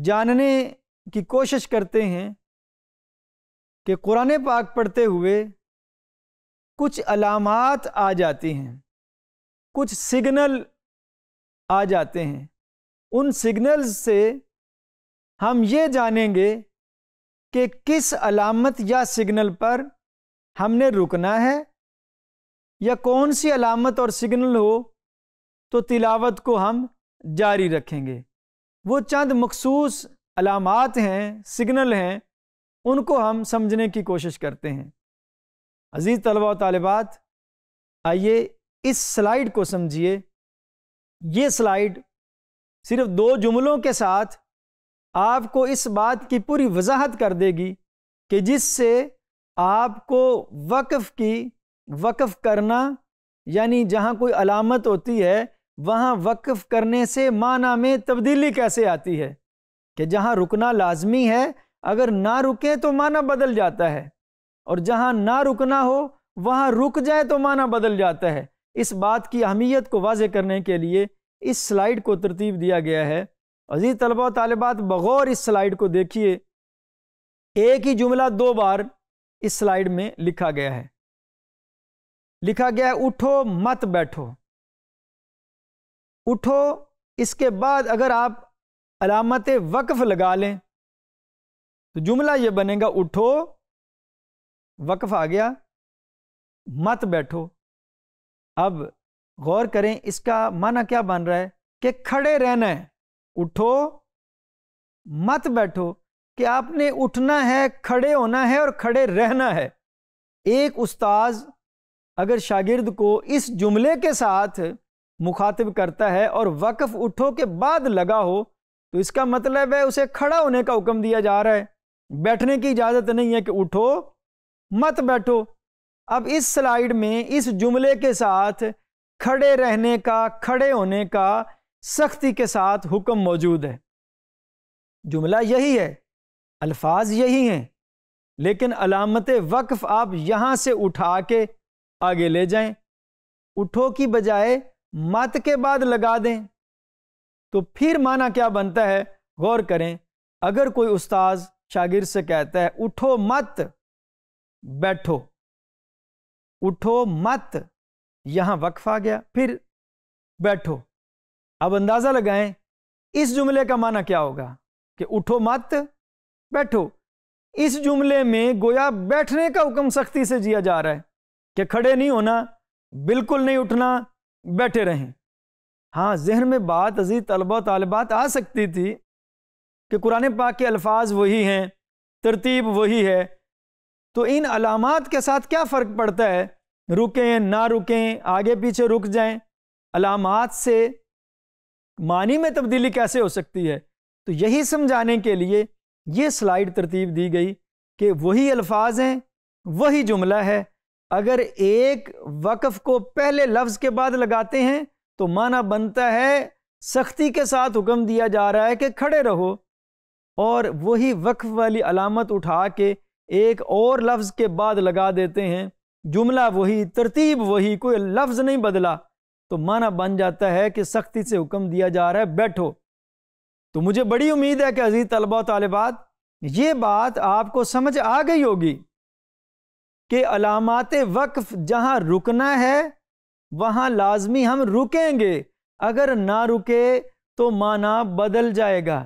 जानने की कोशिश करते हैं कि कुरान पाक पढ़ते हुए कुछ अलामत आ जाती हैं कुछ सिग्नल आ जाते हैं उन सिग्नल्स से हम ये जानेंगे कि किस अलामत या सिग्नल पर हमने रुकना है या कौन सी अलामत और सिग्नल हो तो तिलावत को हम जारी रखेंगे वो चंद मखसूस अलामत हैं सिग्नल हैं उनको हम समझने की कोशिश करते हैं अज़ीज़ तलबा तलबात आइए इस स्लाइड को समझिए ये स्लाइड सिर्फ दो जुमलों के साथ आपको इस बात की पूरी वजाहत कर देगी कि जिससे आपको वक़ की वक़ करना यानी जहाँ कोई अलामत होती है वहाँ वक्फ करने से माना में तब्दीली कैसे आती है कि जहाँ रुकना लाजमी है अगर ना रुके तो माना बदल जाता है और जहाँ ना रुकना हो वहाँ रुक जाए तो माना बदल जाता है इस बात की अहमियत को वाज करने के लिए इस स्लाइड को तरतीब दिया गया है अजीज़ तलबा तलबात बगौर इस स्लाइड को देखिए एक ही जुमला दो बार इस स्लाइड में लिखा गया है लिखा गया है उठो मत बैठो उठो इसके बाद अगर आप अलामत वक्फ लगा लें तो जुमला ये बनेगा उठो वक्फ आ गया मत बैठो अब गौर करें इसका माना क्या बन रहा है कि खड़े रहना है उठो मत बैठो कि आपने उठना है खड़े होना है और खड़े रहना है एक उस्ताज अगर शागिर्द को इस जुमले के साथ मुखातिब करता है और वक़फ़ उठो के बाद लगा हो तो इसका मतलब है उसे खड़ा होने का हुक्म दिया जा रहा है बैठने की इजाज़त नहीं है कि उठो मत बैठो अब इस स्लाइड में इस जुमले के साथ खड़े रहने का खड़े होने का सख्ती के साथ हुक्म मौजूद है जुमला यही है अल्फाज यही हैं लेकिन अलामत वक्फ आप यहाँ से उठा के आगे ले जाएं उठो की बजाय मत के बाद लगा दें तो फिर माना क्या बनता है गौर करें अगर कोई उस्ताज शागिर से कहता है उठो मत बैठो उठो मत यहां वक्फ आ गया फिर बैठो अब अंदाजा लगाएं इस जुमले का माना क्या होगा कि उठो मत बैठो इस जुमले में गोया बैठने का हुक्म सख्ती से जिया जा रहा है कि खड़े नहीं होना बिल्कुल नहीं उठना बैठे रहें हाँ जहन में बात अजीज़ तलबा तलबात आ सकती थी कि कुरान पाक के अल्फाज वही हैं तरतीब वही है तो इन अलामत के साथ क्या फ़र्क पड़ता है रुकें ना रुकें आगे पीछे रुक जाएं अलामत से मानी में तब्दीली कैसे हो सकती है तो यही समझाने के लिए ये स्लाइड तरतीब दी गई कि वही अल्फाज हैं वही जुमला है अगर एक वक्फ को पहले लफ्ज़ के बाद लगाते हैं तो माना बनता है सख्ती के साथ हुक्म दिया जा रहा है कि खड़े रहो और वही वक्फ वाली अलामत उठा के एक और लफ्ज़ के बाद लगा देते हैं जुमला वही तरतीब वही कोई लफ्ज़ नहीं बदला तो माना बन जाता है कि सख्ती से हुक्म दिया जा रहा है बैठो तो मुझे बड़ी उम्मीद है कि अजीज़ तलबा तलबात ये बात आपको समझ आ गई होगी कि अलामत वक्फ जहाँ रुकना है वहाँ लाजमी हम रुकेंगे अगर ना रुके तो माना बदल जाएगा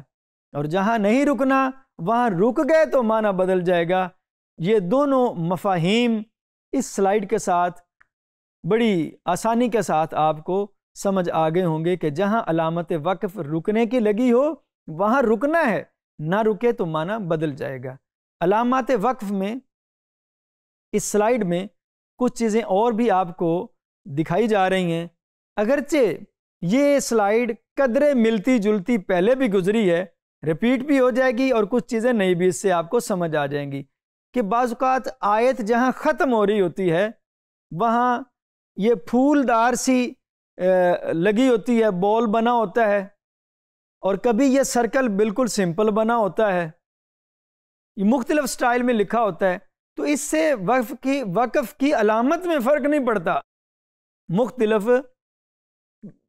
और जहाँ नहीं रुकना वहाँ रुक गए तो माना बदल जाएगा ये दोनों मफाहिम इस स्लाइड के साथ बड़ी आसानी के साथ आपको समझ आ गए होंगे कि जहाँ अलामत वक्फ रुकने की लगी हो वहाँ रुकना है ना रुके तो माना बदल जाएगा अलामत वक्फ में इस स्लाइड में कुछ चीज़ें और भी आपको दिखाई जा रही हैं अगरचे ये स्लाइड कदरे मिलती जुलती पहले भी गुजरी है रिपीट भी हो जाएगी और कुछ चीज़ें नई भी इससे आपको समझ आ जाएंगी कि बाज़ात आयत जहाँ ख़त्म हो रही होती है वहाँ ये फूलदार सी लगी होती है बॉल बना होता है और कभी ये सर्कल बिल्कुल सिंपल बना होता है ये मुख्तलिफ स्टाइल में लिखा होता है तो इससे वक्फ की वक्फ की अलामत में फ़र्क नहीं पड़ता मुख्तलफ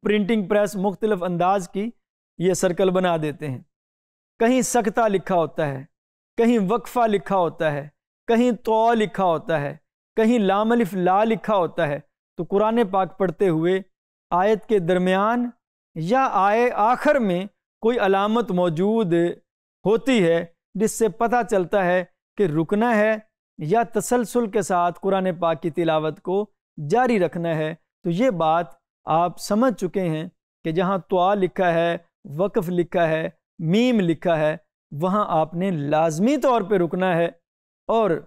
प्रिंटिंग प्रेस मुख्तलफ अंदाज की ये सर्कल बना देते हैं कहीं सकता लिखा होता है कहीं वक्फ़ा लिखा होता है कहीं तो लिखा होता है कहीं लामलिफ ला लिखा होता है तो कुरान पाक पढ़ते हुए आयत के दरमियान या आए आखिर में कोई अलामत मौजूद होती है जिससे पता चलता है कि रुकना है या तसलसल के साथ कुरान पाक की तिलावत को जारी रखना है तो ये बात आप समझ चुके हैं कि जहाँ त्वा लिखा है वक़ लिखा है मीम लिखा है वहाँ आपने लाजमी तौर पर रुकना है और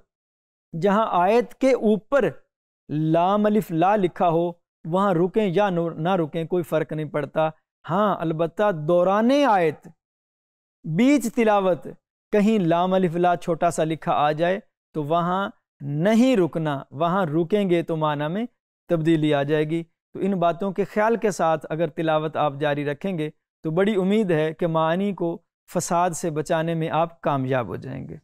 जहाँ आयत के ऊपर लाम अलिफ ला लिखा हो वहाँ रुकें या ना रुकें कोई फ़र्क नहीं पड़ता हाँ अलबत् दौरान आयत बीच तिलावत कहीं लाम अलिफ ला छोटा सा लिखा आ जाए तो वहाँ नहीं रुकना वहाँ रुकेंगे तो माना में तब्दीली आ जाएगी तो इन बातों के ख्याल के साथ अगर तिलावत आप जारी रखेंगे तो बड़ी उम्मीद है कि मानी को फसाद से बचाने में आप कामयाब हो जाएंगे